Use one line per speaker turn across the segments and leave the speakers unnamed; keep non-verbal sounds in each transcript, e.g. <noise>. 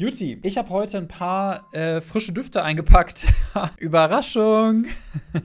Juti, ich habe heute ein paar äh, frische Düfte eingepackt. <laughs> Überraschung! <laughs>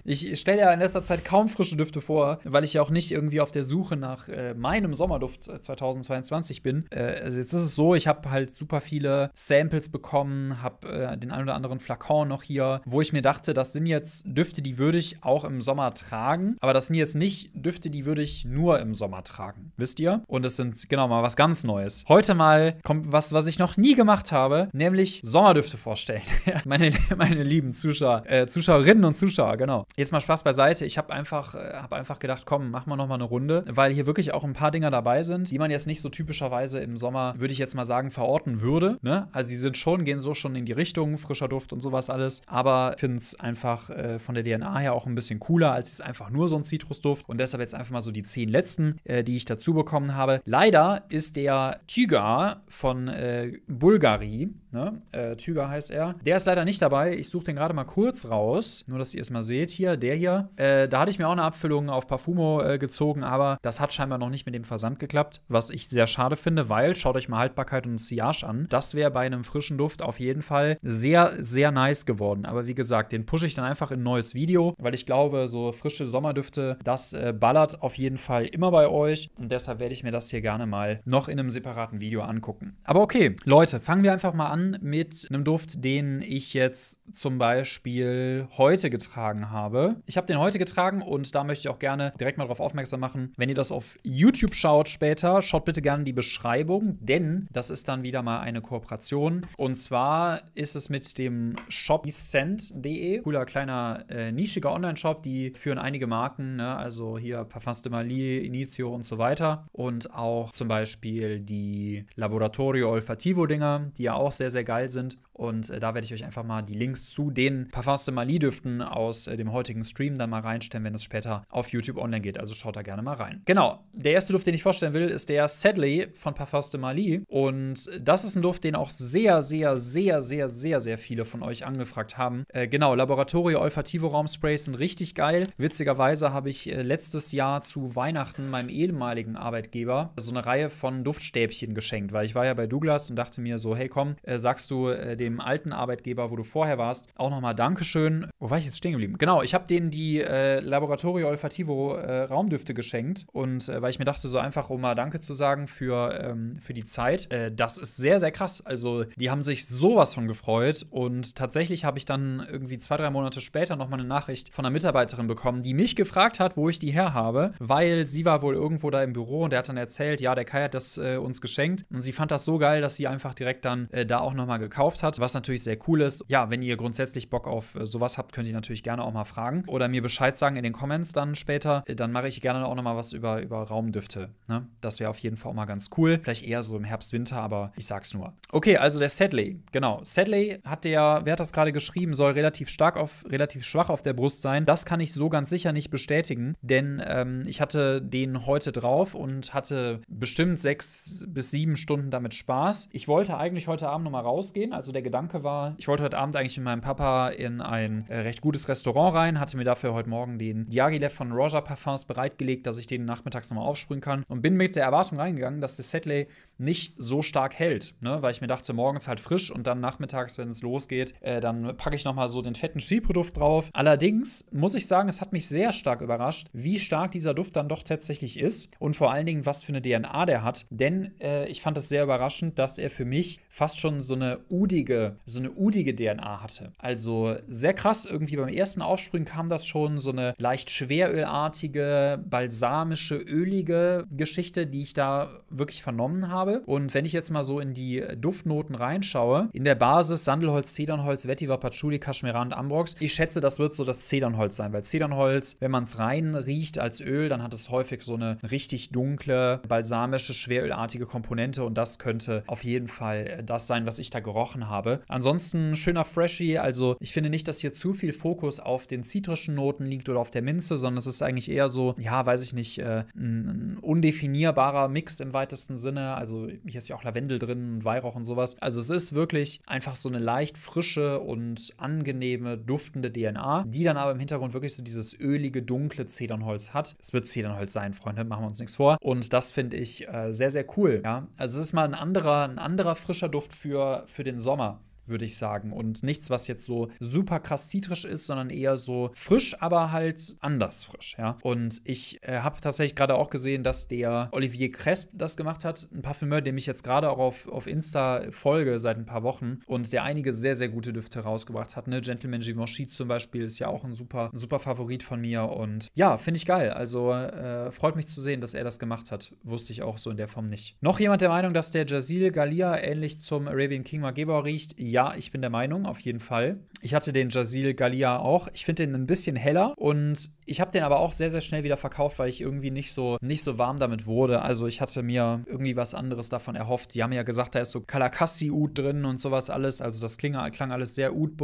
Ich stelle ja in letzter Zeit kaum frische Düfte vor, weil ich ja auch nicht irgendwie auf der Suche nach äh, meinem Sommerduft 2022 äh, bin. Äh, also jetzt ist es so, ich habe halt super viele Samples bekommen, habe äh, den ein oder anderen Flakon noch hier, wo ich mir dachte, das sind jetzt Düfte, die würde ich auch im Sommer tragen, aber das sind jetzt nicht Düfte, die würde ich nur im Sommer tragen, wisst ihr? Und es sind genau mal was ganz Neues. Heute mal kommt was, was ich noch nie gemacht habe habe, nämlich Sommerdüfte vorstellen. <laughs> meine, meine lieben Zuschauer, äh, Zuschauerinnen und Zuschauer, genau. Jetzt mal Spaß beiseite. Ich habe einfach, äh, hab einfach gedacht, komm, machen wir nochmal eine Runde, weil hier wirklich auch ein paar Dinger dabei sind, die man jetzt nicht so typischerweise im Sommer, würde ich jetzt mal sagen, verorten würde. Ne? Also die sind schon, gehen so schon in die Richtung, frischer Duft und sowas alles, aber ich finde es einfach äh, von der DNA her auch ein bisschen cooler, als jetzt einfach nur so ein Zitrusduft. Und deshalb jetzt einfach mal so die zehn letzten, äh, die ich dazu bekommen habe. Leider ist der Tiger von äh, Bulgari Agi, ne? Äh, Tüger heißt er. Der ist leider nicht dabei. Ich suche den gerade mal kurz raus, nur dass ihr es mal seht hier. Der hier, äh, da hatte ich mir auch eine Abfüllung auf Parfumo äh, gezogen, aber das hat scheinbar noch nicht mit dem Versand geklappt, was ich sehr schade finde, weil schaut euch mal Haltbarkeit und Sillage an. Das wäre bei einem frischen Duft auf jeden Fall sehr, sehr nice geworden. Aber wie gesagt, den pushe ich dann einfach in ein neues Video, weil ich glaube, so frische Sommerdüfte, das äh, ballert auf jeden Fall immer bei euch und deshalb werde ich mir das hier gerne mal noch in einem separaten Video angucken. Aber okay, Leute, fangen wir einfach mal an mit einem Duft, den ich jetzt zum Beispiel heute getragen habe. Ich habe den heute getragen und da möchte ich auch gerne direkt mal darauf aufmerksam machen, wenn ihr das auf YouTube schaut später, schaut bitte gerne die Beschreibung, denn das ist dann wieder mal eine Kooperation. Und zwar ist es mit dem Shop Scent.de, cooler kleiner äh, nischiger Online-Shop, die führen einige Marken, ne? also hier Parfums de Mali, Inizio und so weiter. Und auch zum Beispiel die Laboratorio Olfativo-Dinger, die ja auch sehr, sehr geil sind. Und äh, da werde ich euch einfach mal die Links zu den Parfums de Mali-Düften aus äh, dem heutigen Stream dann mal reinstellen, wenn es später auf YouTube online geht. Also schaut da gerne mal rein. Genau, der erste Duft, den ich vorstellen will, ist der Sadly von Parfums de Mali. Und äh, das ist ein Duft, den auch sehr, sehr, sehr, sehr, sehr, sehr viele von euch angefragt haben. Äh, genau, Laboratorio Olfativo Raum Sprays sind richtig geil. Witzigerweise habe ich äh, letztes Jahr zu Weihnachten meinem ehemaligen Arbeitgeber so eine Reihe von Duftstäbchen geschenkt, weil ich war ja bei Douglas und dachte mir so, hey komm, äh, sagst du den dem alten Arbeitgeber, wo du vorher warst, auch nochmal Dankeschön. Wo war ich jetzt stehen geblieben? Genau, ich habe denen die äh, Laboratorio Olfativo äh, Raumdüfte geschenkt und äh, weil ich mir dachte, so einfach, um mal Danke zu sagen für, ähm, für die Zeit. Äh, das ist sehr, sehr krass. Also, die haben sich sowas von gefreut und tatsächlich habe ich dann irgendwie zwei, drei Monate später nochmal eine Nachricht von einer Mitarbeiterin bekommen, die mich gefragt hat, wo ich die her habe, weil sie war wohl irgendwo da im Büro und der hat dann erzählt, ja, der Kai hat das äh, uns geschenkt und sie fand das so geil, dass sie einfach direkt dann äh, da auch nochmal gekauft hat hat, was natürlich sehr cool ist. Ja, wenn ihr grundsätzlich Bock auf äh, sowas habt, könnt ihr natürlich gerne auch mal fragen oder mir Bescheid sagen in den Comments dann später. Äh, dann mache ich gerne auch noch mal was über, über Raumdüfte. Ne? Das wäre auf jeden Fall mal ganz cool. Vielleicht eher so im Herbst, Winter, aber ich sag's nur. Okay, also der Sedley, genau. Sedley hat der, wer hat das gerade geschrieben, soll relativ stark auf, relativ schwach auf der Brust sein. Das kann ich so ganz sicher nicht bestätigen, denn ähm, ich hatte den heute drauf und hatte bestimmt sechs bis sieben Stunden damit Spaß. Ich wollte eigentlich heute Abend noch mal rausgehen, also der Gedanke war, ich wollte heute Abend eigentlich mit meinem Papa in ein äh, recht gutes Restaurant rein, hatte mir dafür heute Morgen den Diagilev von Roger Parfums bereitgelegt, dass ich den nachmittags nochmal aufsprühen kann und bin mit der Erwartung reingegangen, dass der Setley nicht so stark hält, ne? weil ich mir dachte, morgens halt frisch und dann nachmittags, wenn es losgeht, äh, dann packe ich nochmal so den fetten Skiprodukt drauf. Allerdings muss ich sagen, es hat mich sehr stark überrascht, wie stark dieser Duft dann doch tatsächlich ist und vor allen Dingen, was für eine DNA der hat, denn äh, ich fand es sehr überraschend, dass er für mich fast schon so eine udige udige, so eine udige DNA hatte. Also sehr krass, irgendwie beim ersten Aufsprühen kam das schon so eine leicht schwerölartige, balsamische, ölige Geschichte, die ich da wirklich vernommen habe. Und wenn ich jetzt mal so in die Duftnoten reinschaue, in der Basis Sandelholz, Zedernholz, Vetiver, Patchouli, Kaschmiran und Ambrox, ich schätze, das wird so das Zedernholz sein, weil Zedernholz, wenn man es rein riecht als Öl, dann hat es häufig so eine richtig dunkle, balsamische, schwerölartige Komponente und das könnte auf jeden Fall äh, das sein, was ich da gerochen habe habe. Ansonsten schöner Freshie, also ich finde nicht, dass hier zu viel Fokus auf den zitrischen Noten liegt oder auf der Minze, sondern es ist eigentlich eher so, ja, weiß ich nicht, äh, ein, ein undefinierbarer Mix im weitesten Sinne. Also hier ist ja auch Lavendel drin und Weihrauch und sowas. Also es ist wirklich einfach so eine leicht frische und angenehme, duftende DNA, die dann aber im Hintergrund wirklich so dieses ölige, dunkle Zedernholz hat. Es wird Zedernholz sein, Freunde, machen wir uns nichts vor. Und das finde ich äh, sehr, sehr cool. Ja? Also es ist mal ein anderer, ein anderer frischer Duft für, für den Sommer würde ich sagen. Und nichts, was jetzt so super krass zitrisch ist, sondern eher so frisch, aber halt anders frisch, ja. Und ich äh, habe tatsächlich gerade auch gesehen, dass der Olivier Cresp das gemacht hat, ein Parfümeur, dem ich jetzt gerade auch auf, auf Insta folge seit ein paar Wochen und der einige sehr, sehr gute Düfte rausgebracht hat, ne? Gentleman Givenchy zum Beispiel ist ja auch ein super, ein super Favorit von mir und ja, finde ich geil. Also äh, freut mich zu sehen, dass er das gemacht hat. Wusste ich auch so in der Form nicht. Noch jemand der Meinung, dass der Jazil Galia ähnlich zum Arabian King Magebor riecht? Ja ja, ich bin der Meinung, auf jeden Fall. Ich hatte den Jazil Galia auch. Ich finde den ein bisschen heller und ich habe den aber auch sehr, sehr schnell wieder verkauft, weil ich irgendwie nicht so, nicht so warm damit wurde. Also ich hatte mir irgendwie was anderes davon erhofft. Die haben ja gesagt, da ist so kalakassi ut drin und sowas alles. Also das kling, klang alles sehr ut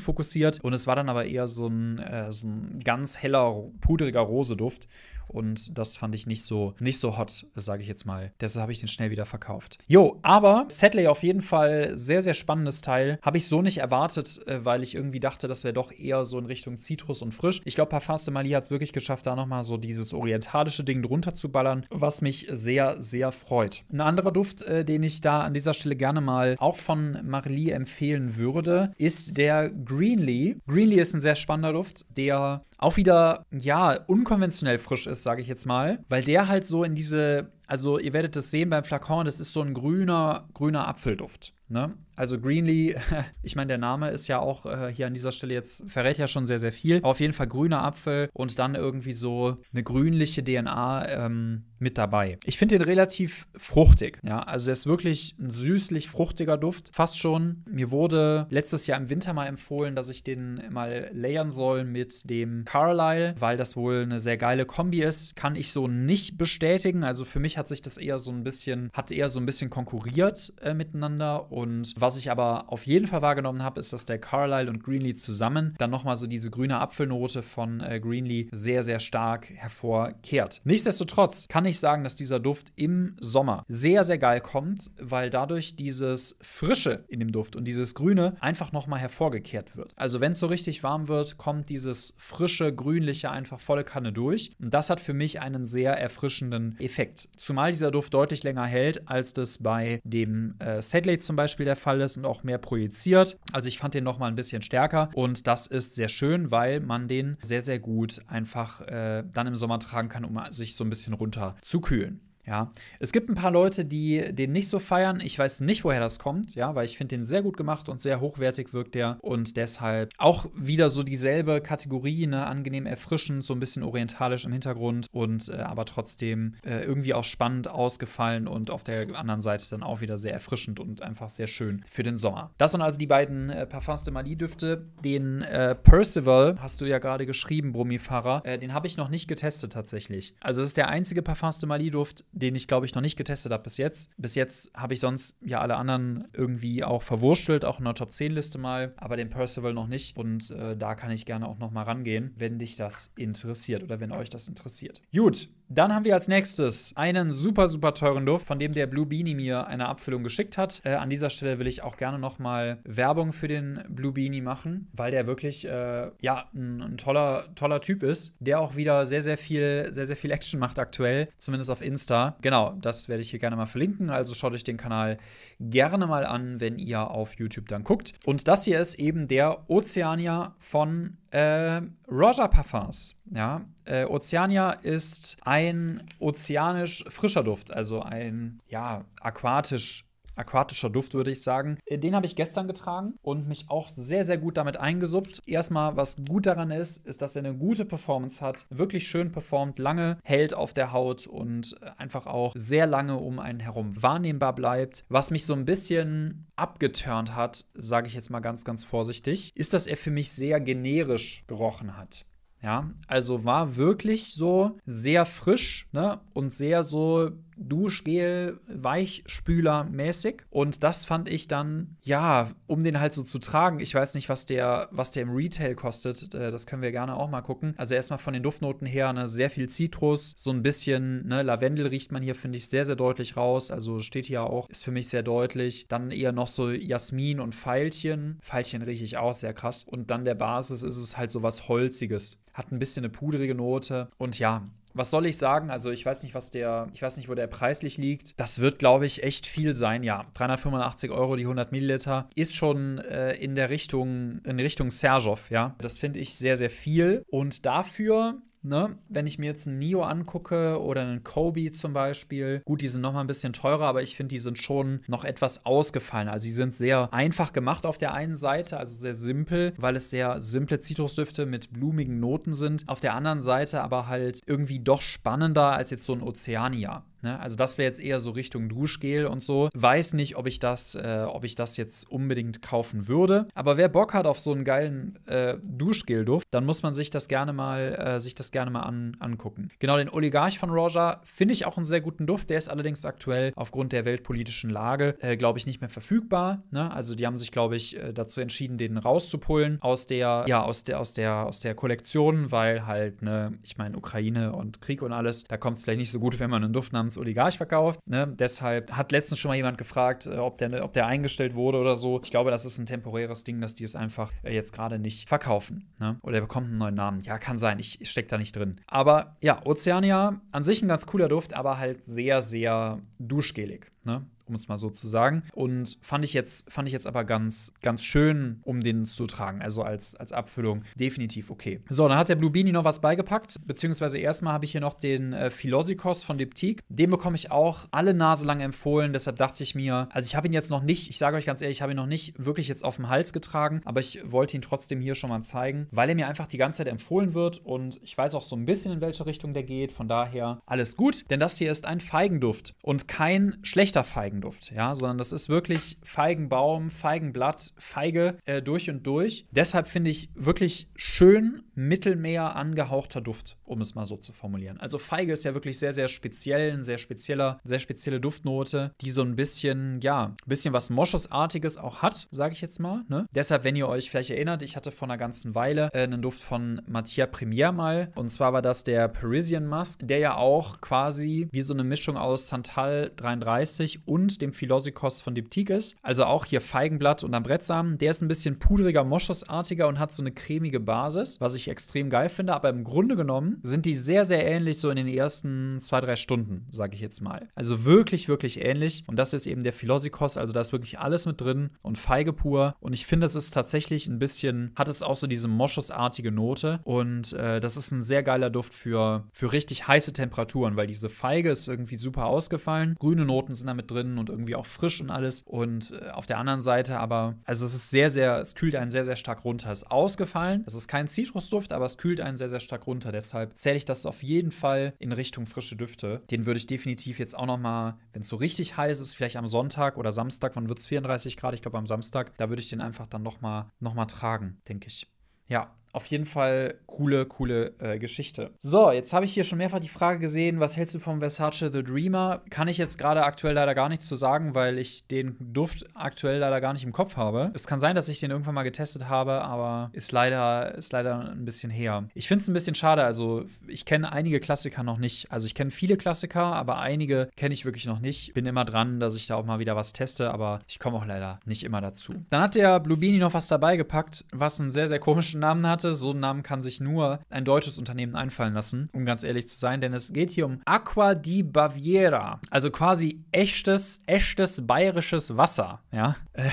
fokussiert Und es war dann aber eher so ein, äh, so ein ganz heller, pudriger Roseduft. Und das fand ich nicht so, nicht so hot, sage ich jetzt mal. Deshalb habe ich den schnell wieder verkauft. Jo, aber Setley auf jeden Fall sehr, sehr spannendes Teil. Habe ich so nicht erwartet, äh, weil ich irgendwie dachte, das wäre doch eher so in Richtung Zitrus und frisch. Ich glaube, Parfums de Mali hat es wirklich geschafft, da nochmal so dieses orientalische Ding drunter zu ballern, was mich sehr, sehr freut. Ein anderer Duft, äh, den ich da an dieser Stelle gerne mal auch von Marli empfehlen würde, ist der Greenlee. Greenlee ist ein sehr spannender Duft, der auch wieder, ja, unkonventionell frisch ist ist, sage ich jetzt mal, weil der halt so in diese also ihr werdet es sehen beim Flakon, das ist so ein grüner, grüner Apfelduft. Ne? Also Greenlee, <laughs> ich meine, der Name ist ja auch äh, hier an dieser Stelle jetzt, verrät ja schon sehr, sehr viel. auf jeden Fall grüner Apfel und dann irgendwie so eine grünliche DNA ähm, mit dabei. Ich finde den relativ fruchtig. Ja, also er ist wirklich ein süßlich fruchtiger Duft, fast schon. Mir wurde letztes Jahr im Winter mal empfohlen, dass ich den mal layern soll mit dem Carlyle, weil das wohl eine sehr geile Kombi ist. Kann ich so nicht bestätigen. Also für mich Natürlich hat sich das eher so ein bisschen, hat eher so ein bisschen konkurriert äh, miteinander. Und was ich aber auf jeden Fall wahrgenommen habe, ist, dass der Carlyle und Greenlee zusammen dann nochmal so diese grüne Apfelnote von äh, Greenlee sehr, sehr stark hervorkehrt. Nichtsdestotrotz kann ich sagen, dass dieser Duft im Sommer sehr, sehr geil kommt, weil dadurch dieses Frische in dem Duft und dieses Grüne einfach nochmal hervorgekehrt wird. Also wenn es so richtig warm wird, kommt dieses frische, grünliche einfach volle Kanne durch. Und das hat für mich einen sehr erfrischenden Effekt. Zumal dieser Duft deutlich länger hält, als das bei dem äh, Sedley zum Beispiel der Fall ist und auch mehr projiziert. Also ich fand den nochmal ein bisschen stärker und das ist sehr schön, weil man den sehr, sehr gut einfach äh, dann im Sommer tragen kann, um sich so ein bisschen runter zu kühlen. Ja, es gibt ein paar Leute, die den nicht so feiern. Ich weiß nicht, woher das kommt, ja, weil ich finde den sehr gut gemacht und sehr hochwertig wirkt der und deshalb auch wieder so dieselbe Kategorie, ne, angenehm erfrischend, so ein bisschen orientalisch im Hintergrund und äh, aber trotzdem äh, irgendwie auch spannend ausgefallen und auf der anderen Seite dann auch wieder sehr erfrischend und einfach sehr schön für den Sommer. Das sind also die beiden äh, Parfums de Mali Düfte. Den äh, Percival hast du ja gerade geschrieben, Brummifahrer, äh, den habe ich noch nicht getestet tatsächlich. Also es ist der einzige Parfums de Mali Duft, den ich, glaube ich, noch nicht getestet habe bis jetzt. Bis jetzt habe ich sonst ja alle anderen irgendwie auch verwurschtelt, auch in der Top-10-Liste mal, aber den Percival noch nicht. Und äh, da kann ich gerne auch noch mal rangehen, wenn dich das interessiert oder wenn euch das interessiert. Gut, dann haben wir als nächstes einen super, super teuren Duft, von dem der Blue Beanie mir eine Abfüllung geschickt hat. Äh, an dieser Stelle will ich auch gerne nochmal Werbung für den Blue Beanie machen, weil der wirklich, äh, ja, ein, ein, toller, toller Typ ist, der auch wieder sehr, sehr viel, sehr, sehr viel Action macht aktuell, zumindest auf Insta. Genau, das werde ich hier gerne mal verlinken. Also schaut euch den Kanal gerne mal an, wenn ihr auf YouTube dann guckt. Und das hier ist eben der Oceania von äh, Roger Parfums. Ja, äh, Oceania ist ein ozeanisch frischer Duft, also ein ja, aquatisch aquatischer Duft, würde ich sagen. Äh, den habe ich gestern getragen und mich auch sehr, sehr gut damit eingesuppt. Erstmal, was gut daran ist, ist, dass er eine gute Performance hat, wirklich schön performt, lange hält auf der Haut und äh, einfach auch sehr lange um einen herum wahrnehmbar bleibt. Was mich so ein bisschen abgeturnt hat, sage ich jetzt mal ganz, ganz vorsichtig, ist, dass er für mich sehr generisch gerochen hat. Ja, also war wirklich so sehr frisch ne? und sehr so Duschgel, Weichspüler mäßig. Und das fand ich dann, ja, um den halt so zu tragen. Ich weiß nicht, was der, was der im Retail kostet. Äh, das können wir gerne auch mal gucken. Also erstmal von den Duftnoten her, ne, sehr viel Zitrus, so ein bisschen, ne, Lavendel riecht man hier, finde ich, sehr, sehr deutlich raus. Also steht hier auch, ist für mich sehr deutlich. Dann eher noch so Jasmin und Pfeilchen. Pfeilchen rieche ich auch sehr krass. Und dann der Basis ist es halt so was Holziges. Hat ein bisschen eine pudrige Note. Und ja, was soll ich sagen? Also ich weiß nicht, was der, ich weiß nicht, wo der preislich liegt. Das wird, glaube ich, echt viel sein. Ja, 385 Euro die 100 Milliliter ist schon äh, in der Richtung, in Richtung Serjov. Ja, das finde ich sehr, sehr viel. Und dafür ne, wenn ich mir jetzt einen Nio angucke oder einen Kobe zum Beispiel, gut, die sind nochmal ein bisschen teurer, aber ich finde, die sind schon noch etwas ausgefallen. Also sie sind sehr einfach gemacht auf der einen Seite, also sehr simpel, weil es sehr simple Zitrusdüfte mit blumigen Noten sind. Auf der anderen Seite aber halt irgendwie doch spannender als jetzt so ein Oceania. Ne? Also das wäre jetzt eher so Richtung Duschgel und so. Weiß nicht, ob ich das, äh, ob ich das jetzt unbedingt kaufen würde. Aber wer Bock hat auf so einen geilen äh, Duschgelduft, dann muss man sich das gerne mal, äh, sich das gerne mal an, angucken. Genau, den Oligarch von Roger finde ich auch einen sehr guten Duft. Der ist allerdings aktuell aufgrund der weltpolitischen Lage, äh, glaube ich, nicht mehr verfügbar. Ne? Also die haben sich, glaube ich, äh, dazu entschieden, den rauszupullen aus der, ja, aus der, aus der, aus der Kollektion, weil halt, ne, ich meine, Ukraine und Krieg und alles, da kommt es vielleicht nicht so gut, wenn man einen Duft namens ins Oligarch verkauft. Ne? Deshalb hat letztens schon mal jemand gefragt, äh, ob der, ob der eingestellt wurde oder so. Ich glaube, das ist ein temporäres Ding, dass die es einfach äh, jetzt gerade nicht verkaufen. Ne? Oder er bekommt einen neuen Namen. Ja, kann sein. Ich stecke da nicht drin. Aber ja, Ozeania, an sich ein ganz cooler Duft, aber halt sehr, sehr duschgelig. Ne? um es mal so zu sagen. Und fand ich jetzt, fand ich jetzt aber ganz, ganz schön, um den zu tragen. Also als, als Abfüllung definitiv okay. So, dann hat der Blue Beanie noch was beigepackt, beziehungsweise erstmal habe ich hier noch den äh, Philosikos von Diptyque. Den bekomme ich auch alle Nase lang empfohlen, deshalb dachte ich mir, also ich habe ihn jetzt noch nicht, ich sage euch ganz ehrlich, ich habe ihn noch nicht wirklich jetzt auf dem Hals getragen, aber ich wollte ihn trotzdem hier schon mal zeigen, weil er mir einfach die ganze Zeit empfohlen wird und ich weiß auch so ein bisschen, in welche Richtung der geht. Von daher alles gut, denn das hier ist ein Feigenduft und kein schlechter Feigenduft. Feigenduft, ja, sondern das ist wirklich Feigenbaum, Feigenblatt, Feige äh, durch und durch. Deshalb finde ich wirklich schön Mittelmeer angehauchter Duft, um es mal so zu formulieren. Also Feige ist ja wirklich sehr, sehr speziell, ein sehr spezieller, sehr spezielle Duftnote, die so ein bisschen, ja, ein bisschen was Moschusartiges auch hat, sage ich jetzt mal. Ne? Deshalb, wenn ihr euch vielleicht erinnert, ich hatte vor einer ganzen Weile äh, einen Duft von Mattia Premier mal. Und zwar war das der Parisian Musk, der ja auch quasi wie so eine Mischung aus Santal 33 und und dem Philosikos von Diptychus. Also auch hier Feigenblatt und Ambrettsamen. Der ist ein bisschen pudriger, moschusartiger und hat so eine cremige Basis, was ich extrem geil finde. Aber im Grunde genommen sind die sehr, sehr ähnlich so in den ersten zwei, drei Stunden, sage ich jetzt mal. Also wirklich, wirklich ähnlich. Und das ist eben der Philosikos. Also da ist wirklich alles mit drin und Feige pur. Und ich finde, es ist tatsächlich ein bisschen, hat es auch so diese moschusartige Note. Und äh, das ist ein sehr geiler Duft für, für richtig heiße Temperaturen, weil diese Feige ist irgendwie super ausgefallen. Grüne Noten sind damit drin drin und irgendwie auch frisch und alles. Und äh, auf der anderen Seite aber, also es ist sehr, sehr, es kühlt einen sehr, sehr stark runter. Es ist ausgefallen. Es ist kein Zitrusduft, aber es kühlt einen sehr, sehr stark runter. Deshalb zähle ich das auf jeden Fall in Richtung frische Düfte. Den würde ich definitiv jetzt auch nochmal, wenn es so richtig heiß ist, vielleicht am Sonntag oder Samstag, wann wird es 34 Grad? Ich glaube am Samstag, da würde ich den einfach dann nochmal noch mal tragen, denke ich. Ja, auf jeden Fall coole, coole äh, Geschichte. So, jetzt habe ich hier schon mehrfach die Frage gesehen, was hältst du vom Versace The Dreamer? Kann ich jetzt gerade aktuell leider gar nichts zu sagen, weil ich den Duft aktuell leider gar nicht im Kopf habe. Es kann sein, dass ich den irgendwann mal getestet habe, aber ist leider, ist leider ein bisschen her. Ich finde es ein bisschen schade. Also, ich kenne einige Klassiker noch nicht. Also, ich kenne viele Klassiker, aber einige kenne ich wirklich noch nicht. Bin immer dran, dass ich da auch mal wieder was teste, aber ich komme auch leider nicht immer dazu. Dann hat der Blubini noch was dabei gepackt, was einen sehr, sehr komischen Namen hat. Karte. So einen Namen kann sich nur ein deutsches Unternehmen einfallen lassen, um ganz ehrlich zu sein, denn es geht hier um Aqua di Baviera, also quasi echtes, echtes bayerisches Wasser, ja, <laughs> äh,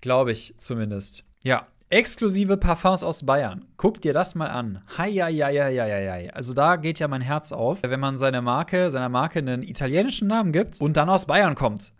glaube ich zumindest. Ja, Exklusive Parfums aus Bayern. Guck dir das mal an. Hei, hei, hei, hei, hei. Also da geht ja mein Herz auf, wenn man seine Marke, seiner Marke einen italienischen Namen gibt und dann aus Bayern kommt.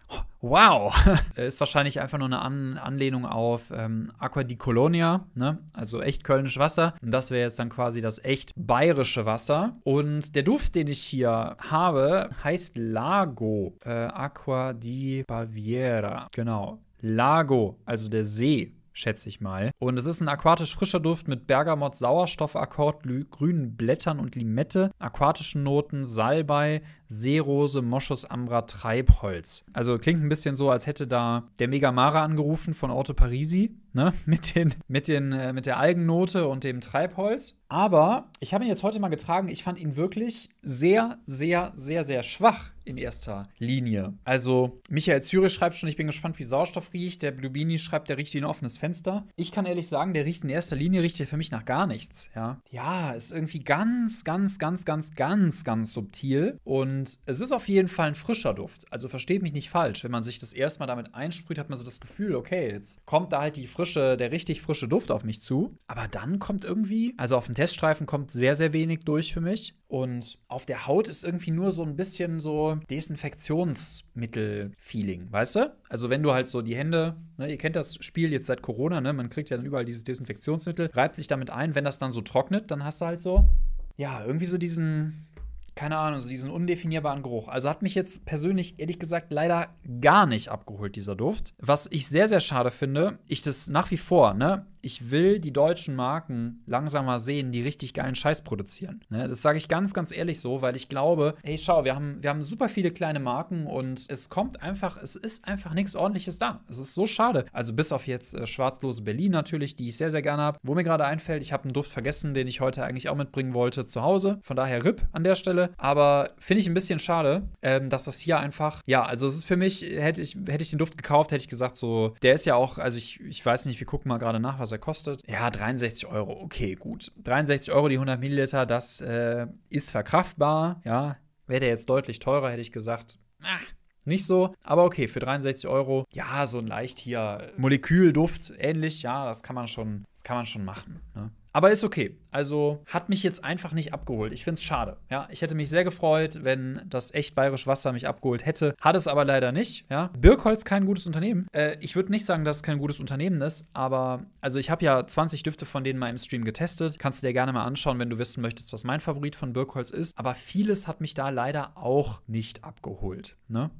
<laughs> wow! <laughs> Ist wahrscheinlich einfach nur eine an Anlehnung auf ähm, Aqua di Colonia, ne? also echt kölnisch Wasser. Und das wäre jetzt dann quasi das echt bayerische Wasser. Und der Duft, den ich hier habe, heißt Lago äh, Aqua di Baviera. Genau. Lago, also der See schätze ich mal. Und es ist ein aquatisch frischer Duft mit Bergamot, Sauerstoffakkord, grünen Blättern und Limette, aquatischen Noten, Salbei, Seerose, Moschus Ambra, Treibholz. Also klingt ein bisschen so, als hätte da der Megamara angerufen von Orto Parisi, ne? <laughs> Mit, den, mit, den, äh, mit der Algennote und dem Treibholz. Aber ich habe ihn jetzt heute mal getragen. Ich fand ihn wirklich sehr, sehr, sehr, sehr schwach in erster Linie. Also, Michael Zürich schreibt schon, ich bin gespannt, wie Sauerstoff riecht. Der Blubini schreibt, der riecht wie ein offenes Fenster. Ich kann ehrlich sagen, der riecht in erster Linie, riecht der für mich nach gar nichts. Ja, ja ist irgendwie ganz, ganz, ganz, ganz, ganz, ganz subtil. Und und es ist auf jeden Fall ein frischer Duft. Also versteht mich nicht falsch. Wenn man sich das erstmal damit einsprüht, hat man so das Gefühl, okay, jetzt kommt da halt die frische, der richtig frische Duft auf mich zu. Aber dann kommt irgendwie, also auf dem Teststreifen kommt sehr, sehr wenig durch für mich. Und auf der Haut ist irgendwie nur so ein bisschen so Desinfektionsmittel-Feeling, weißt du? Also wenn du halt so die Hände, ne, ihr kennt das Spiel jetzt seit Corona, ne? Man kriegt ja dann überall dieses Desinfektionsmittel, reibt sich damit ein, wenn das dann so trocknet, dann hast du halt so, ja, irgendwie so diesen keine Ahnung, so diesen undefinierbaren Geruch. Also hat mich jetzt persönlich ehrlich gesagt leider gar nicht abgeholt, dieser Duft. Was ich sehr, sehr schade finde, ich das nach wie vor, ne? ich will die deutschen Marken langsamer sehen, die richtig geilen Scheiß produzieren. Ne? Das sage ich ganz, ganz ehrlich so, weil ich glaube, hey, schau, wir haben, wir haben super viele kleine Marken und es kommt einfach, es ist einfach nichts ordentliches da. Es ist so schade. Also bis auf jetzt äh, Schwarzlose Berlin natürlich, die ich sehr, sehr gerne habe. Wo mir gerade einfällt, ich habe einen Duft vergessen, den ich heute eigentlich auch mitbringen wollte zu Hause. Von daher RIP an der Stelle. Aber finde ich ein bisschen schade, ähm, dass das hier einfach, ja, also es ist für mich, hätte ich, hätte ich den Duft gekauft, hätte ich gesagt, so, der ist ja auch, also ich, ich weiß nicht, wir gucken mal gerade nach, was er kostet. Ja, 63 Euro. Okay, gut. 63 Euro die 100 Milliliter, das äh, ist verkraftbar. Ja, wäre der jetzt deutlich teurer, hätte ich gesagt. Ah, nicht so, aber okay, für 63 Euro, ja, so ein leicht hier äh, Molekülduft ähnlich, ja, das kann man schon, das kann man schon machen. Ne? Aber ist okay. Also hat mich jetzt einfach nicht abgeholt. Ich finde es schade. Ja, ich hätte mich sehr gefreut, wenn das echt Bayerisch Wasser mich abgeholt hätte. Hat es aber leider nicht. Ja, Birkholz kein gutes Unternehmen. Äh, ich würde nicht sagen, dass es kein gutes Unternehmen ist, aber also ich habe ja 20 Düfte von denen mal im Stream getestet. Kannst du dir gerne mal anschauen, wenn du wissen möchtest, was mein Favorit von Birkholz ist. Aber vieles hat mich da leider auch nicht abgeholt. Ne?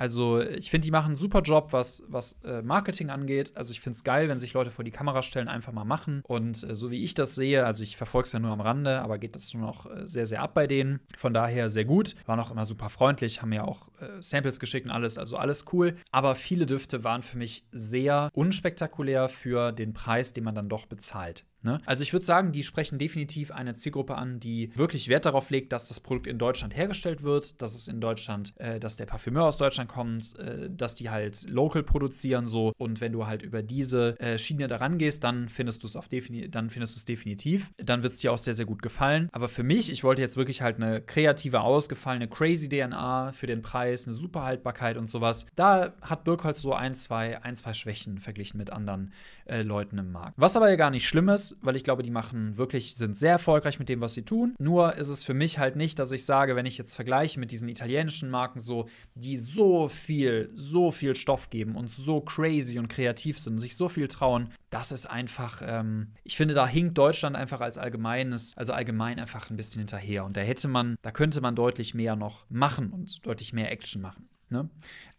Also ich finde, die machen einen super Job, was, was äh, Marketing angeht. Also ich finde es geil, wenn sich Leute vor die Kamera stellen, einfach mal machen. Und äh, so wie ich das sehe, also ich verfolge es ja nur am Rande, aber geht das schon auch äh, sehr, sehr ab bei denen. Von daher sehr gut. Waren auch immer super freundlich, haben ja auch äh, Samples geschickt und alles, also alles cool. Aber viele Düfte waren für mich sehr unspektakulär für den Preis, den man dann doch bezahlt. Ne? Also ich würde sagen, die sprechen definitiv eine Zielgruppe an, die wirklich Wert darauf legt, dass das Produkt in Deutschland hergestellt wird, dass es in Deutschland, äh, dass der Parfümeur aus Deutschland kommt, äh, dass die halt local produzieren so. Und wenn du halt über diese äh, Schiene daran gehst, dann findest du es auf dann findest du es definitiv. Dann wird es dir auch sehr, sehr gut gefallen. Aber für mich, ich wollte jetzt wirklich halt eine kreative, ausgefallene, crazy DNA für den Preis, eine super Haltbarkeit und sowas. Da hat Birkholz so ein, zwei, ein, zwei Schwächen verglichen mit anderen äh, Leuten im Markt. Was aber ja gar nicht schlimm ist, weil ich glaube, die machen wirklich, sind sehr erfolgreich mit dem, was sie tun. Nur ist es für mich halt nicht, dass ich sage, wenn ich jetzt vergleiche mit diesen italienischen Marken so, die so viel, so viel Stoff geben und so crazy und kreativ sind und sich so viel trauen, das ist einfach, ähm, ich finde, da hinkt Deutschland einfach als allgemeines, also allgemein einfach ein bisschen hinterher. Und da hätte man, da könnte man deutlich mehr noch machen und deutlich mehr Action machen. Ne?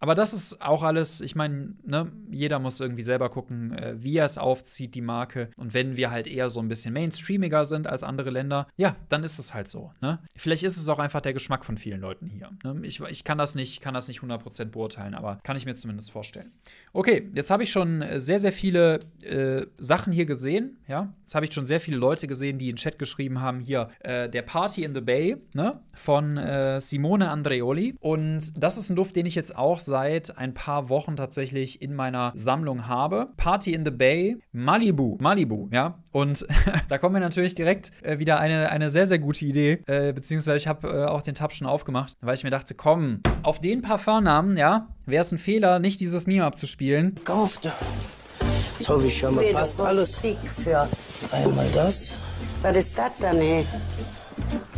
Aber das ist auch alles, ich meine, ne, jeder muss irgendwie selber gucken, äh, wie er es aufzieht, die Marke. Und wenn wir halt eher so ein bisschen mainstreamiger sind als andere Länder, ja, dann ist es halt so. Ne? Vielleicht ist es auch einfach der Geschmack von vielen Leuten hier. Ne? Ich, ich kann das nicht, kann das nicht 100% beurteilen, aber kann ich mir zumindest vorstellen. Okay, jetzt habe ich schon sehr, sehr viele äh, Sachen hier gesehen. Ja, jetzt habe ich schon sehr viele Leute gesehen, die in Chat geschrieben haben, hier äh, der Party in the Bay ne? von äh, Simone Andreoli. Und das ist ein Duft, den ich jetzt auch seit ein paar Wochen tatsächlich in meiner Sammlung habe. Party in the Bay, Malibu, Malibu, ja. Und <laughs> da kommt mir natürlich direkt äh, wieder eine, eine sehr, sehr gute Idee, äh, beziehungsweise ich habe äh, auch den Tab schon aufgemacht, weil ich mir dachte, komm, auf den Parfumnamen, ja, wäre es ein Fehler, nicht dieses Meme abzuspielen. Kaufte. So wie schon mal passt alles. Für. Einmal das. Was ist das dann, hey?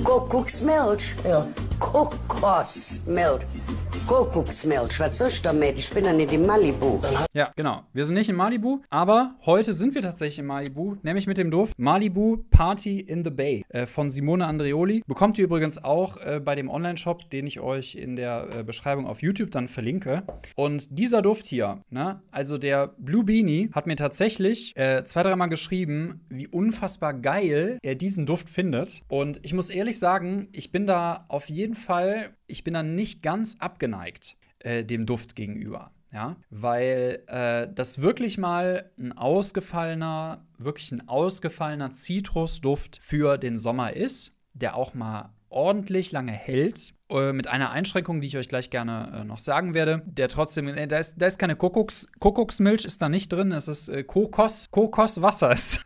Kuckucksmilch. Ja. Kokosmilch. Kuckucksmelch, was ist damit? Ich bin ja nicht in Malibu. Ja, genau. Wir sind nicht in Malibu, aber heute sind wir tatsächlich in Malibu, nämlich mit dem Duft Malibu Party in the Bay äh, von Simone Andreoli. Bekommt ihr übrigens auch äh, bei dem Online-Shop, den ich euch in der äh, Beschreibung auf YouTube dann verlinke. Und dieser Duft hier, ne, also der Blue Beanie, hat mir tatsächlich äh, zwei, dreimal geschrieben, wie unfassbar geil er diesen Duft findet. Und ich muss ehrlich sagen, ich bin da auf jeden Fall ich bin dann nicht ganz abgeneigt äh, dem Duft gegenüber. Ja, weil äh, das wirklich mal ein ausgefallener, wirklich ein ausgefallener Zitrusduft für den Sommer ist, der auch mal ordentlich lange hält. Äh, mit einer Einschränkung, die ich euch gleich gerne äh, noch sagen werde. Der trotzdem, äh, da, ist, da ist keine Kuckucks, Kuckucksmilch, ist da nicht drin. Es ist äh, Kokos, Kokoswasser ist,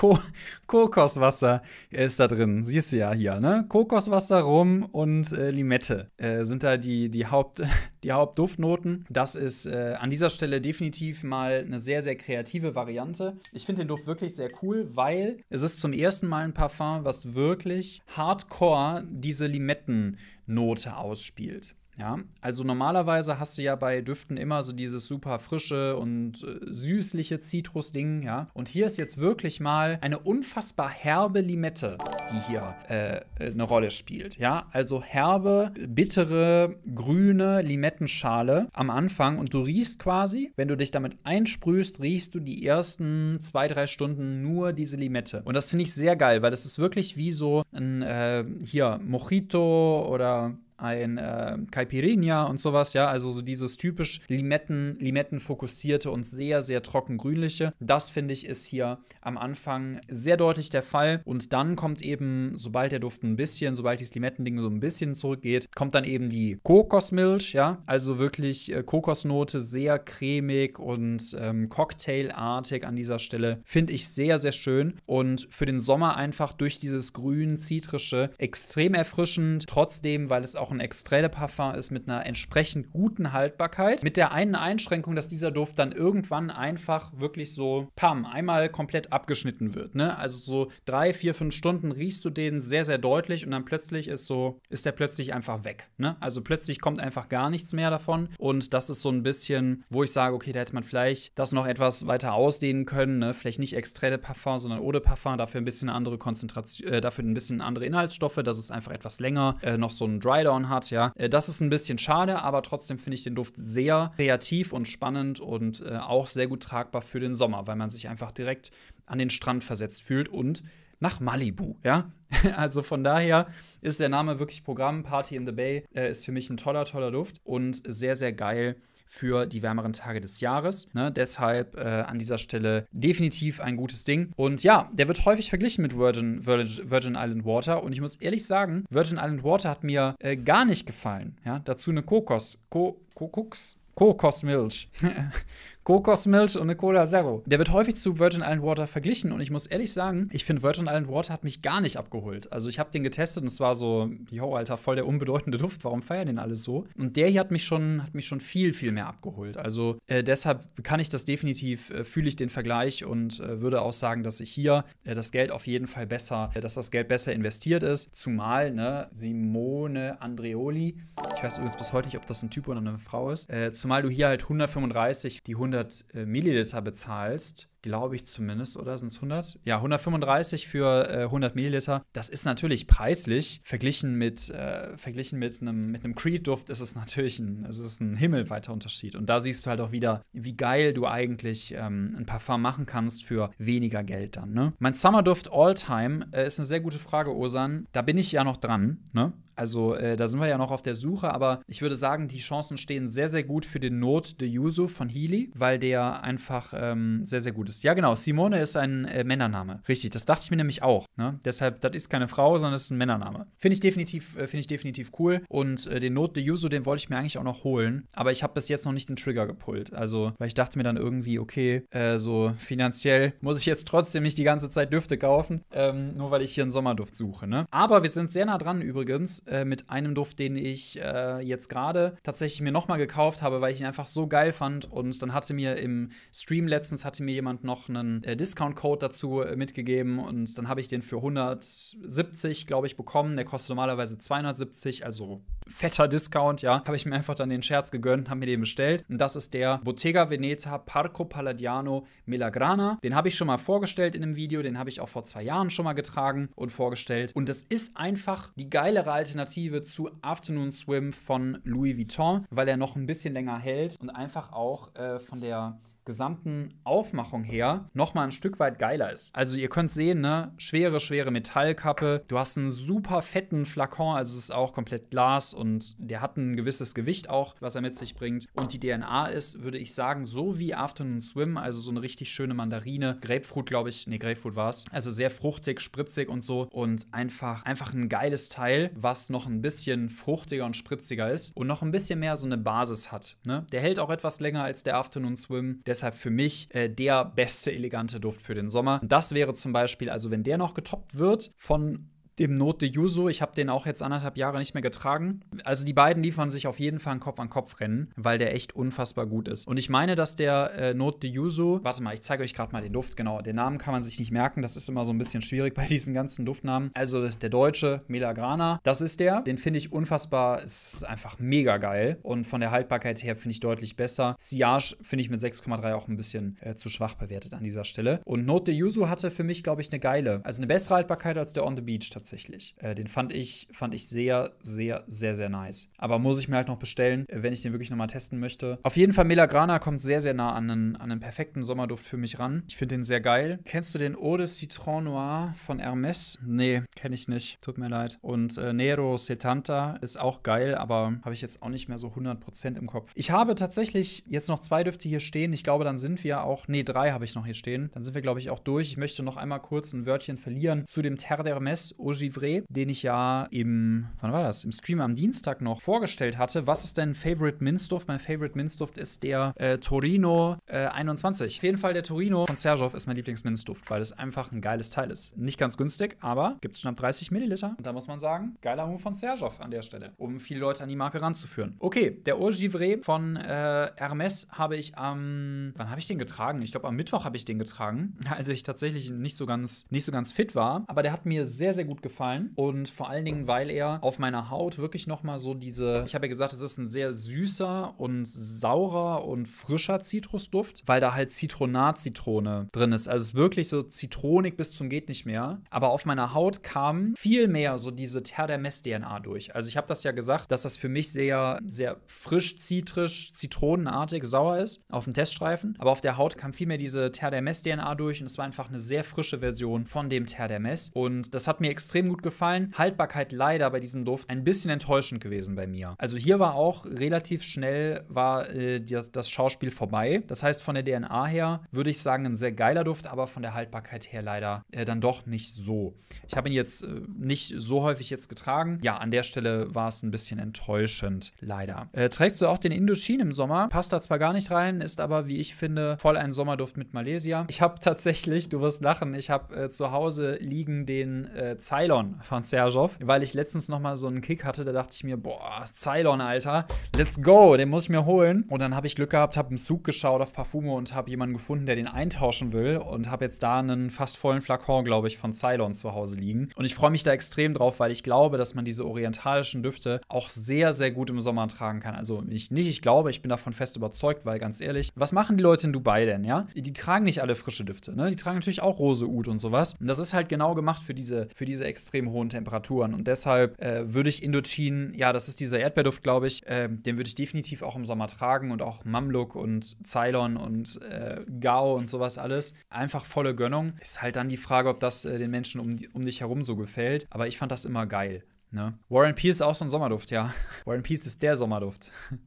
Ko Kokoswasser ist da drin. Siehst du ja hier, ne? Kokoswasser, Rum und äh, Limette äh, sind da die, die, Haupt, <laughs> die Hauptduftnoten. Das ist äh, an dieser Stelle definitiv mal eine sehr, sehr kreative Variante. Ich finde den Duft wirklich sehr cool, weil es ist zum ersten Mal ein Parfum, was wirklich hardcore diese Limetten. Note ausspielt. Ja, also normalerweise hast du ja bei Düften immer so dieses super frische und äh, süßliche Zitrus-Ding, ja. Und hier ist jetzt wirklich mal eine unfassbar herbe Limette, die hier äh, eine Rolle spielt, ja. Also herbe, bittere, grüne Limettenschale am Anfang und du riechst quasi, wenn du dich damit einsprühst, riechst du die ersten zwei, drei Stunden nur diese Limette. Und das finde ich sehr geil, weil das ist wirklich wie so ein äh, hier Mojito oder ein äh, Caipirinha und sowas, ja, also so dieses typisch Limetten, Limetten fokussierte und sehr, sehr trocken grünliche. Das finde ich ist hier am Anfang sehr deutlich der Fall. Und dann kommt eben, sobald der Duft ein bisschen, sobald dieses Limettending so ein bisschen zurückgeht, kommt dann eben die Kokosmilch, ja, also wirklich äh, Kokosnote, sehr cremig und ähm, Cocktailartig an dieser Stelle. Finde ich sehr, sehr schön und für den Sommer einfach durch dieses grün-zitrische extrem erfrischend, trotzdem, weil es auch auch ein Extrait de Parfum ist mit einer entsprechend guten Haltbarkeit. Mit der einen Einschränkung, dass dieser Duft dann irgendwann einfach wirklich so, pam, einmal komplett abgeschnitten wird. Ne? Also so drei, vier, fünf Stunden riechst du den sehr, sehr deutlich und dann plötzlich ist so, ist der plötzlich einfach weg. Ne? Also plötzlich kommt einfach gar nichts mehr davon. Und das ist so ein bisschen, wo ich sage, okay, da hätte man vielleicht das noch etwas weiter ausdehnen können. Ne? Vielleicht nicht Extrait Parfum, sondern Eau de Parfum, dafür ein bisschen andere Konzentration, äh, dafür ein bisschen andere Inhaltsstoffe, dass es einfach etwas länger äh, noch so ein Drydown Down hat, ja. Äh, das ist ein bisschen schade, aber trotzdem finde ich den Duft sehr kreativ und spannend und äh, auch sehr gut tragbar für den Sommer, weil man sich einfach direkt an den Strand versetzt fühlt und nach Malibu, ja. <laughs> Also von daher ist der Name wirklich Programm. Party in the Bay äh, ist für mich ein toller, toller Duft und sehr, sehr geil für die wärmeren Tage des Jahres. Ne? Deshalb äh, an dieser Stelle definitiv ein gutes Ding. Und ja, der wird häufig verglichen mit Virgin, Virgin, Virgin Island Water. Und ich muss ehrlich sagen, Virgin Island Water hat mir äh, gar nicht gefallen. Ja? Dazu eine Kokos. Ko Kokos. Kokosmilch. <laughs> Kokosmilch und eine Cola Zero. Der wird häufig zu Virgin Island Water verglichen und ich muss ehrlich sagen, ich finde Virgin Island Water hat mich gar nicht abgeholt. Also ich habe den getestet und es war so, yo, Alter, voll der unbedeutende Duft, warum feiern den alle so? Und der hier hat mich schon, hat mich schon viel, viel mehr abgeholt. Also äh, deshalb kann ich das definitiv, äh, fühle ich den Vergleich und äh, würde auch sagen, dass ich hier äh, das Geld auf jeden Fall besser, äh, dass das Geld besser investiert ist. Zumal, ne, Simone Andreoli, ich weiß übrigens bis heute nicht, ob das ein Typ oder eine Frau ist, äh, zumal du hier halt 135, die 100 100 äh, Milliliter bezahlst, glaube ich zumindest, oder sind es 100? Ja, 135 für äh, 100 Milliliter. Das ist natürlich preislich verglichen mit äh, verglichen mit einem mit einem Creed Duft ist es natürlich ein es ist ein himmelweiter Unterschied. Und da siehst du halt auch wieder, wie geil du eigentlich ähm, ein Parfum machen kannst für weniger Geld dann. Ne? Mein Summer Duft All Time äh, ist eine sehr gute Frage, Osan. Da bin ich ja noch dran. Ne? Also äh, da sind wir ja noch auf der Suche, aber ich würde sagen, die Chancen stehen sehr, sehr gut für den Not de Yuso von Healy, weil der einfach ähm, sehr, sehr gut ist. Ja, genau, Simone ist ein äh, Männername. Richtig, das dachte ich mir nämlich auch. Ne? Deshalb, das ist keine Frau, sondern das ist ein Männername. Finde ich definitiv, äh, finde ich definitiv cool. Und äh, den Not de Yuso, den wollte ich mir eigentlich auch noch holen, aber ich habe bis jetzt noch nicht den Trigger gepullt. Also, weil ich dachte mir dann irgendwie, okay, äh, so finanziell muss ich jetzt trotzdem nicht die ganze Zeit Düfte kaufen, ähm, nur weil ich hier einen Sommerduft suche. Ne? Aber wir sind sehr nah dran übrigens äh, mit einem Duft, den ich äh, jetzt gerade tatsächlich mir nochmal gekauft habe, weil ich ihn einfach so geil fand. Und dann hatte mir im Stream letztens hatte mir jemand noch einen äh, Discount-Code dazu äh, mitgegeben und dann habe ich den für 170, glaube ich, bekommen. Der kostet normalerweise 270, also fetter Discount, ja. Habe ich mir einfach dann den Scherz gegönnt, habe mir den bestellt. Und das ist der Bottega Veneta Parco Palladiano Melagrana. Den habe ich schon mal vorgestellt in einem Video, den habe ich auch vor zwei Jahren schon mal getragen und vorgestellt. Und das ist einfach die geilere Alternative Alternative zu Afternoon Swim von Louis Vuitton, weil er noch ein bisschen länger hält und einfach auch äh, von der gesamten Aufmachung her nochmal ein Stück weit geiler ist. Also ihr könnt sehen, ne, schwere, schwere Metallkappe, du hast einen super fetten Flakon, also es ist auch komplett Glas und der hat ein gewisses Gewicht auch, was er mit sich bringt. Und die DNA ist, würde ich sagen, so wie Afternoon Swim, also so eine richtig schöne Mandarine. Grapefruit, glaube ich, Ne, Grapefruit war es. Also sehr fruchtig, spritzig und so und einfach, einfach ein geiles Teil, was noch ein bisschen fruchtiger und spritziger ist und noch ein bisschen mehr so eine Basis hat. Ne? Der hält auch etwas länger als der Afternoon Swim. Der Deshalb für mich äh, der beste elegante Duft für den Sommer. Und das wäre zum Beispiel, also wenn der noch getoppt wird von dem Note de Juso. Ich habe den auch jetzt anderthalb Jahre nicht mehr getragen. Also die beiden liefern sich auf jeden Fall ein Kopf-an-Kopf-Rennen, weil der echt unfassbar gut ist. Und ich meine, dass der äh, Note de Juso, warte mal, ich zeige euch gerade mal den Duft, genau, den Namen kann man sich nicht merken, das ist immer so ein bisschen schwierig bei <laughs> diesen ganzen Duftnamen. Also der deutsche Melagrana, das ist der, den finde ich unfassbar, ist einfach mega geil und von der Haltbarkeit her finde ich deutlich besser. Siage finde ich mit 6,3 auch ein bisschen äh, zu schwach bewertet an dieser Stelle. Und Note de Juso hatte für mich, glaube ich, eine geile, also eine bessere Haltbarkeit als der On the Beach tatsächlich tatsächlich. Äh, den fand ich, fand ich sehr, sehr, sehr, sehr nice. Aber muss ich mir halt noch bestellen, äh, wenn ich den wirklich nochmal testen möchte. Auf jeden Fall, Melagrana kommt sehr, sehr nah an einen, an einen perfekten Sommerduft für mich ran. Ich finde den sehr geil. Kennst du den Eau de Citron Noir von Hermes? Nee, kenne ich nicht. Tut mir leid. Und äh, Nero Setanta ist auch geil, aber habe ich jetzt auch nicht mehr so 100% im Kopf. Ich habe tatsächlich jetzt noch zwei Düfte hier stehen. Ich glaube, dann sind wir auch. Nee, drei habe ich noch hier stehen. Dann sind wir, glaube ich, auch durch. Ich möchte noch einmal kurz ein Wörtchen verlieren zu dem Terre d'Hermes Eau Ogivre, den ich ja im, wann war das, im Stream am Dienstag noch vorgestellt hatte. Was ist dein Favorite Minzduft? Mein Favorite Minzduft ist der äh, Torino äh, 21. Auf jeden Fall der Torino von Serjov ist mein Lieblingsminzduft, weil es einfach ein geiles Teil ist. Nicht ganz günstig, aber gibt es knapp 30 Milliliter. Und da muss man sagen, geiler Move von Serjov an der Stelle, um viele Leute an die Marke ranzuführen. Okay, der Ogivre von äh, Hermes habe ich am, wann habe ich den getragen? Ich glaube, am Mittwoch habe ich den getragen, <laughs> als ich tatsächlich nicht so ganz, nicht so ganz fit war. Aber der hat mir sehr, sehr gut gut gefallen. Und vor allen Dingen, weil er auf meiner Haut wirklich nochmal so diese, ich habe ja gesagt, es ist ein sehr süßer und saurer und frischer Zitrusduft, weil da halt Zitronat-Zitrone drin ist. Also es ist wirklich so zitronig bis zum geht nicht mehr. Aber auf meiner Haut kam viel mehr so diese Terdermess-DNA durch. Also ich habe das ja gesagt, dass das für mich sehr, sehr frisch, zitrisch, zitronenartig, sauer ist auf dem Teststreifen. Aber auf der Haut kam viel mehr diese Terdermess-DNA durch und es war einfach eine sehr frische Version von dem Terdermess. Und das hat mir extrem extrem gut gefallen. Haltbarkeit leider bei diesem Duft ein bisschen enttäuschend gewesen bei mir. Also hier war auch relativ schnell war äh, das, das Schauspiel vorbei. Das heißt, von der DNA her würde ich sagen, ein sehr geiler Duft, aber von der Haltbarkeit her leider äh, dann doch nicht so. Ich habe ihn jetzt äh, nicht so häufig jetzt getragen. Ja, an der Stelle war es ein bisschen enttäuschend, leider. Äh, trägst du auch den Indochin im Sommer? Passt da zwar gar nicht rein, ist aber, wie ich finde, voll ein Sommerduft mit Malaysia. Ich habe tatsächlich, du wirst lachen, ich habe äh, zu Hause liegen den äh, Zeit Cylon von Serjov, weil ich letztens nochmal so einen Kick hatte, da dachte ich mir, boah, Cylon, Alter, let's go, den muss ich mir holen. Und dann habe ich Glück gehabt, habe im Zug geschaut auf Parfumo und habe jemanden gefunden, der den eintauschen will und habe jetzt da einen fast vollen Flakon, glaube ich, von Cylon zu Hause liegen. Und ich freue mich da extrem drauf, weil ich glaube, dass man diese orientalischen Düfte auch sehr, sehr gut im Sommer tragen kann. Also ich nicht, ich glaube, ich bin davon fest überzeugt, weil ganz ehrlich, was machen die Leute in Dubai denn, ja? Die tragen nicht alle frische Düfte, ne? Die tragen natürlich auch Rose, Oud und sowas. Und das ist halt genau gemacht für diese, für diese extrem hohen Temperaturen. Und deshalb äh, würde ich Indochin, ja, das ist dieser Erdbeerduft, glaube ich, äh, den würde ich definitiv auch im Sommer tragen und auch Mamluk und Ceylon und äh, Gao und sowas alles. Einfach volle Gönnung. Ist halt dann die Frage, ob das äh, den Menschen um, um dich herum so gefällt. Aber ich fand das immer geil. Ne? Warren Peace ist auch so ein Sommerduft, ja. <laughs> Warren Peace ist der Sommerduft. <laughs>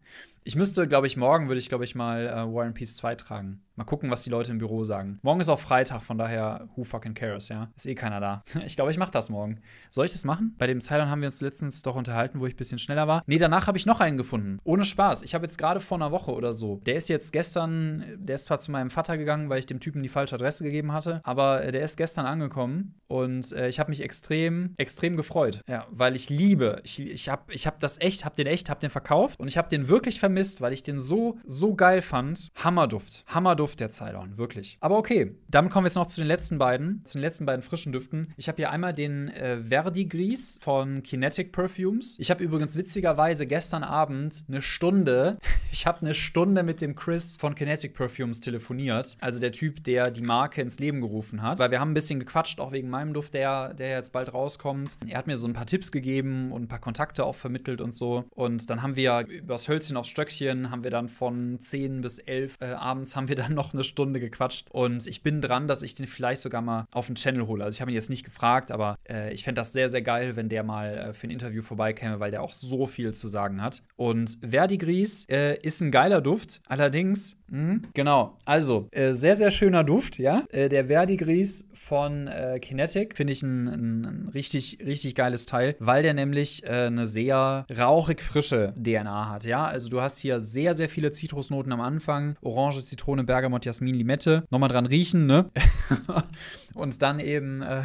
Ich müsste, glaube ich, morgen würde ich, glaube ich, mal äh, Warren Peace 2 tragen. Mal gucken, was die Leute im Büro sagen. Morgen ist auch Freitag, von daher, who fucking cares, ja? Ist eh keiner da. <laughs> Ich glaube, ich mache das morgen. Soll ich das machen? Bei dem Zeilern haben wir uns letztens doch unterhalten, wo ich ein bisschen schneller war. Nee, danach habe ich noch einen gefunden. Ohne Spaß. Ich habe jetzt gerade vor einer Woche oder so. Der ist jetzt gestern, der ist zwar zu meinem Vater gegangen, weil ich dem Typen die falsche Adresse gegeben hatte, aber äh, der ist gestern angekommen und äh, ich habe mich extrem, extrem gefreut. Ja, weil ich liebe. Ich, ich habe ich hab das echt, habe den echt, habe den verkauft und ich habe den wirklich vermisst, weil ich den so, so geil fand. Hammerduft. Hammerduft. Duft der Ceylon, wirklich. Aber okay, damit kommen wir jetzt noch zu den letzten beiden, zu den letzten beiden frischen Düften. Ich habe hier einmal den äh, Verdi Gris von Kinetic Perfumes. Ich habe übrigens witzigerweise gestern Abend eine Stunde, <laughs> ich habe eine Stunde mit dem Chris von Kinetic Perfumes telefoniert, also der Typ, der die Marke ins Leben gerufen hat, weil wir haben ein bisschen gequatscht, auch wegen meinem Duft, der, der jetzt bald rauskommt. Er hat mir so ein paar Tipps gegeben und ein paar Kontakte auch vermittelt und so. Und dann haben wir übers Hölzchen aufs Stöckchen, haben wir dann von 10 bis 11 äh, abends haben wir dann noch eine Stunde gequatscht und ich bin dran, dass ich den vielleicht sogar mal auf den Channel hole. Also ich habe ihn jetzt nicht gefragt, aber äh, ich fände das sehr, sehr geil, wenn der mal äh, für ein Interview vorbeikäme, weil der auch so viel zu sagen hat. Und Verdigris äh, ist ein geiler Duft, allerdings Mhm. Genau, also äh, sehr, sehr schöner Duft, ja. Äh, der Verdigris von äh, Kinetic finde ich ein, ein, ein, richtig, richtig geiles Teil, weil der nämlich äh, eine sehr rauchig frische DNA hat, ja. Also du hast hier sehr, sehr viele Zitrusnoten am Anfang: Orange, Zitrone, Bergamot, Jasmin, Limette. Nochmal dran riechen, ne? <laughs> Und dann eben äh,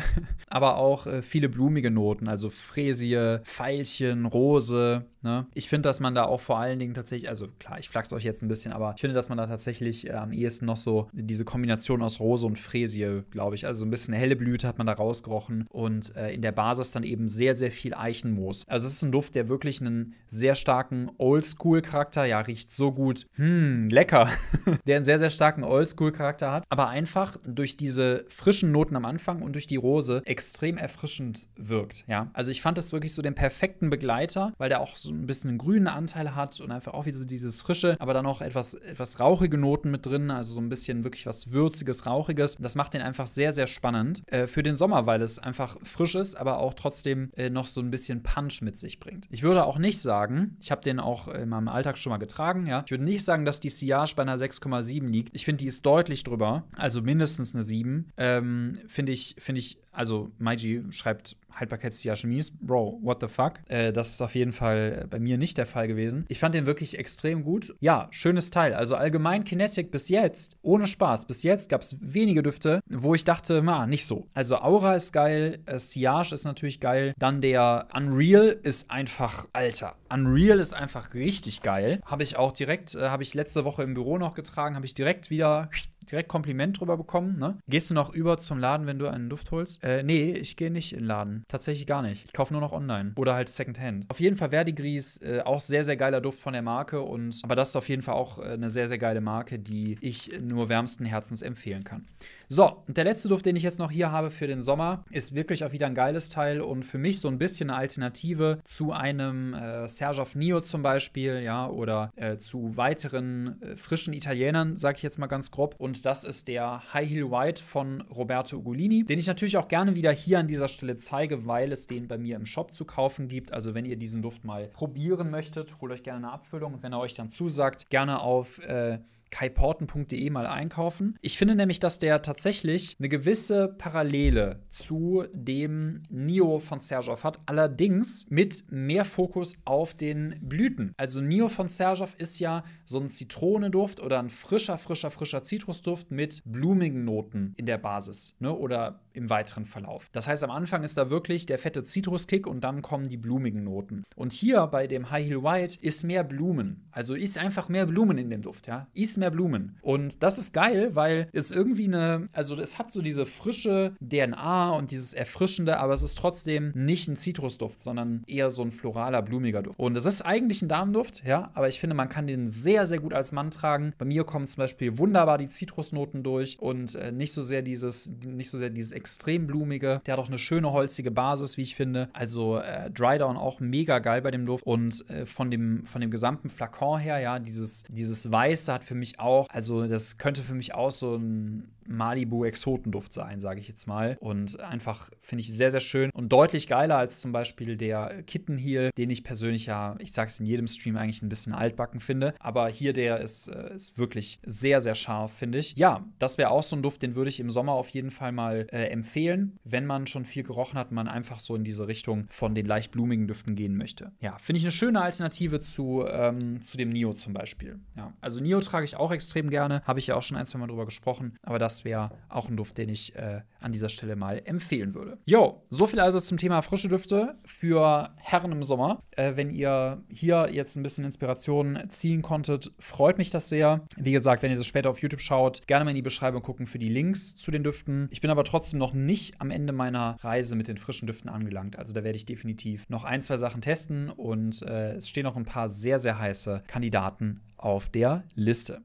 aber auch äh, viele blumige Noten, also Fräsie, Veilchen, Rose. Ne? Ich finde, dass man da auch vor allen Dingen tatsächlich, also klar, ich flachs euch jetzt ein bisschen, aber ich finde, dass man da tatsächlich tatsächlich äh, am ehesten noch so diese Kombination aus Rose und Fräsie, glaube ich. Also ein bisschen helle Blüte hat man da rausgerochen und äh, in der Basis dann eben sehr, sehr viel Eichenmoos. Also es ist ein Duft, der wirklich einen sehr starken Oldschool-Charakter, ja, riecht so gut, hm, lecker, <laughs> der einen sehr, sehr starken Oldschool-Charakter hat, aber einfach durch diese frischen Noten am Anfang und durch die Rose extrem erfrischend wirkt, ja. Also ich fand das wirklich so den perfekten Begleiter, weil der auch so ein bisschen einen grünen Anteil hat und einfach auch wieder so dieses frische, aber dann auch etwas, etwas rauchige rauchige Noten mit drin, also so ein bisschen wirklich was Würziges, Rauchiges. Das macht den einfach sehr, sehr spannend äh, für den Sommer, weil es einfach frisch ist, aber auch trotzdem äh, noch so ein bisschen Punch mit sich bringt. Ich würde auch nicht sagen, ich habe den auch in meinem Alltag schon mal getragen, ja. Ich würde nicht sagen, dass die Siage bei einer 6,7 liegt. Ich finde, die ist deutlich drüber, also mindestens eine 7. Ähm, finde ich, finde ich also Maiji schreibt Haltbarkeitsjahr mies. Bro, what the fuck? Äh, das ist auf jeden Fall bei mir nicht der Fall gewesen. Ich fand den wirklich extrem gut. Ja, schönes Teil. Also allgemein mein Kinetic bis jetzt, ohne Spaß, bis jetzt gab es wenige Düfte, wo ich dachte, ma, nicht so. Also Aura ist geil, äh, Siage ist natürlich geil, dann der Unreal ist einfach, alter, Unreal ist einfach richtig geil. Habe ich auch direkt, äh, habe ich letzte Woche im Büro noch getragen, habe ich direkt wieder direkt Kompliment drüber bekommen. Ne? Gehst du noch über zum Laden, wenn du einen Duft holst? Äh, nee, ich gehe nicht in den Laden. Tatsächlich gar nicht. Ich kaufe nur noch online oder halt Secondhand. Auf jeden Fall Verdigris, äh, auch sehr, sehr geiler Duft von der Marke. Und, aber das ist auf jeden Fall auch äh, eine sehr, sehr geile Marke, die ich nur wärmsten Herzens empfehlen kann. So, und der letzte Duft, den ich jetzt noch hier habe für den Sommer, ist wirklich auch wieder ein geiles Teil und für mich so ein bisschen eine Alternative zu einem äh, Serge of Nio zum Beispiel, ja, oder äh, zu weiteren äh, frischen Italienern, sag ich jetzt mal ganz grob. Und das ist der High Heel White von Roberto Ugolini, den ich natürlich auch gerne wieder hier an dieser Stelle zeige, weil es den bei mir im Shop zu kaufen gibt. Also wenn ihr diesen Duft mal probieren möchtet, holt euch gerne eine Abfüllung und wenn er euch dann zusagt, gerne auf äh, kaiporten.de mal einkaufen. Ich finde nämlich, dass der tatsächlich eine gewisse Parallele zu dem Nio von Sergov hat, allerdings mit mehr Fokus auf den Blüten. Also Nio von Sergov ist ja so ein Zitronenduft oder ein frischer, frischer, frischer Zitrusduft mit blumigen Noten in der Basis ne? oder im weiteren Verlauf. Das heißt, am Anfang ist da wirklich der fette Zitruskick und dann kommen die blumigen Noten. Und hier bei dem High Heel White ist mehr Blumen. Also ist einfach mehr Blumen in dem Duft, ja. Ist mehr Blumen. Und das ist geil, weil es irgendwie eine, also es hat so diese frische DNA und dieses Erfrischende, aber es ist trotzdem nicht ein Zitrusduft, sondern eher so ein floraler, blumiger Duft. Und es ist eigentlich ein Damenduft, ja, aber ich finde, man kann den sehr sehr, sehr gut als Mann tragen. Bei mir kommen zum Beispiel wunderbar die Zitrusnoten durch und äh, nicht so sehr dieses, nicht so sehr dieses extrem blumige. Der hat auch eine schöne holzige Basis, wie ich finde. Also äh, Dry Down auch mega geil bei dem Duft und äh, von dem von dem gesamten Flakon her, ja, dieses dieses Weiße hat für mich auch, also das könnte für mich auch so ein Malibu-Exotenduft sein, sage ich jetzt mal. Und einfach finde ich sehr, sehr schön und deutlich geiler als zum Beispiel der Kitten Heel, den ich persönlich ja, ich sage es in jedem Stream eigentlich ein bisschen altbacken finde. Aber hier der ist, äh, ist wirklich sehr, sehr scharf, finde ich. Ja, das wäre auch so ein Duft, den würde ich im Sommer auf jeden Fall mal äh, empfehlen, wenn man schon viel gerochen hat, man einfach so in diese Richtung von den leicht blumigen Düften gehen möchte. Ja, finde ich eine schöne Alternative zu, ähm, zu dem Nio zum Beispiel. Ja, also Nio trage ich auch extrem gerne, habe ich ja auch schon ein, zwei Mal drüber gesprochen, aber das das wäre auch ein Duft, den ich äh, an dieser Stelle mal empfehlen würde. Jo, so viel also zum Thema frische Düfte für Herren im Sommer. Äh, wenn ihr hier jetzt ein bisschen Inspiration ziehen konntet, freut mich das sehr. Wie gesagt, wenn ihr das später auf YouTube schaut, gerne mal in die Beschreibung gucken für die Links zu den Düften. Ich bin aber trotzdem noch nicht am Ende meiner Reise mit den frischen Düften angelangt. Also da werde ich definitiv noch ein, zwei Sachen testen und äh, es stehen noch ein paar sehr, sehr heiße Kandidaten auf der Liste.